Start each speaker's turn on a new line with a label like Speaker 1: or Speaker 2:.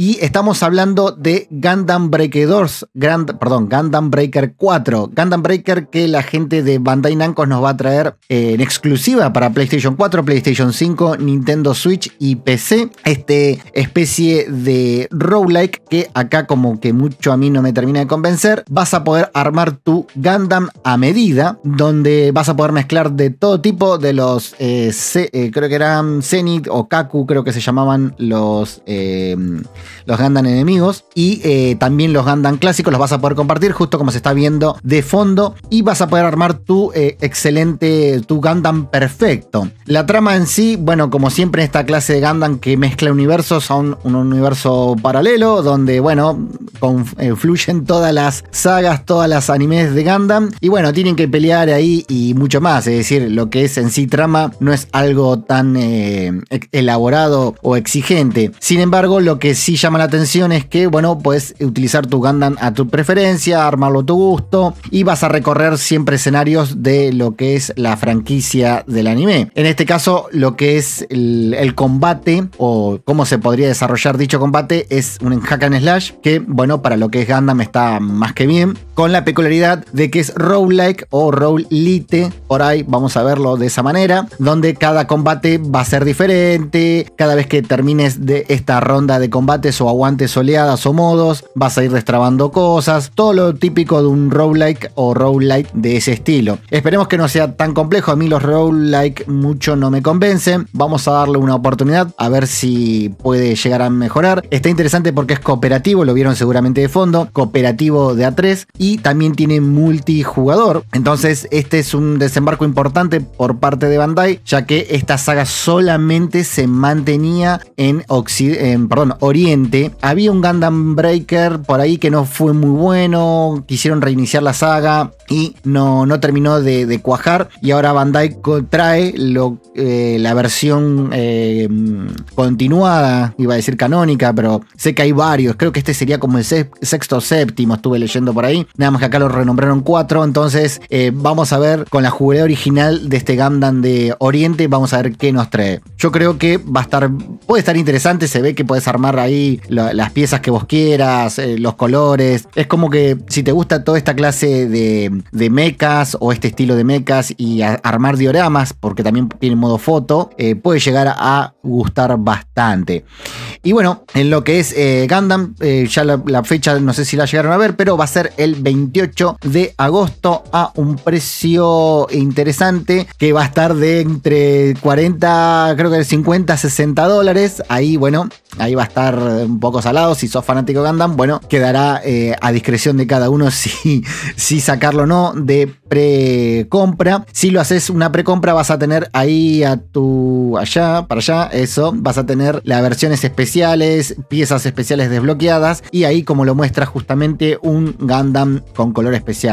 Speaker 1: Y estamos hablando de Gundam Breakers perdón, Gundam Breaker 4. Gundam Breaker que la gente de Bandai Namco nos va a traer eh, en exclusiva para PlayStation 4, PlayStation 5, Nintendo Switch y PC. Este especie de roguelike que acá como que mucho a mí no me termina de convencer. Vas a poder armar tu Gundam a medida, donde vas a poder mezclar de todo tipo de los, eh, eh, creo que eran Zenith o Kaku, creo que se llamaban los los Gandan enemigos y eh, también los Gandan clásicos los vas a poder compartir justo como se está viendo de fondo y vas a poder armar tu eh, excelente, tu Gandan perfecto. La trama en sí, bueno, como siempre esta clase de Gandan que mezcla universos a un, universo paralelo donde, bueno, confluyen eh, todas las sagas, todas las animes de Gandan. y bueno, tienen que pelear ahí y mucho más, es decir, lo que es en sí trama no es algo tan e-, elaborado o exigente. Sin embargo, lo que sí llama la atención es que, bueno, puedes utilizar tu Gundam a tu preferencia, armarlo a tu gusto y vas a recorrer siempre escenarios de lo que es la franquicia del anime. En este caso, lo que es el, combate o cómo se podría desarrollar dicho combate es un hack and slash que, bueno, para lo que es Gundam está más que bien con la peculiaridad de que es roguelike o roguelite, por ahí vamos a verlo de esa manera, donde cada combate va a ser diferente, cada vez que termines de esta ronda de combates o aguantes oleadas o modos, vas a ir destrabando cosas, todo lo típico de un roguelike o roguelite de ese estilo. Esperemos que no sea tan complejo, a mí los roguelike mucho no me convencen, vamos a darle una oportunidad a ver si puede llegar a mejorar. Está interesante porque es cooperativo, lo vieron seguramente de fondo, cooperativo de A3 también tiene multijugador. Entonces este es un desembarco importante por parte de Bandai, ya que esta saga solamente se mantenía en, Oriente. Había un Gundam Breaker por ahí que no fue muy bueno, quisieron reiniciar la saga y no, no terminó de, cuajar. Y ahora Bandai trae eh, la versión eh, continuada, iba a decir canónica, pero sé que hay varios. Creo que este sería como el sexto o séptimo, estuve leyendo por ahí nada más que acá lo renombraron cuatro entonces eh, vamos a ver con la jugabilidad original de este Gundam de Oriente, vamos a ver qué nos trae. Yo creo que va a estar, puede estar interesante, se ve que puedes armar ahí las piezas que vos quieras, eh, los colores, es como que si te gusta toda esta clase de, de mechas o este estilo de mechas y armar dioramas, porque también tiene modo foto, eh, puede llegar a gustar bastante. Y bueno, en lo que es eh, Gundam, eh, ya la, fecha no sé si la llegaron a ver, pero va a ser el 28 de agosto a un precio interesante que va a estar de entre 40, creo que 50, 60 dólares. Ahí, bueno, ahí va a estar un poco salado. Si sos fanático de Gundam, bueno, quedará eh, a discreción de cada uno si, si sacarlo o no de precompra. Si lo haces una precompra, vas a tener ahí a tu. allá, para allá, eso. Vas a tener las versiones especiales, piezas especiales desbloqueadas. Y ahí, como lo muestra justamente, un Gundam con color especial.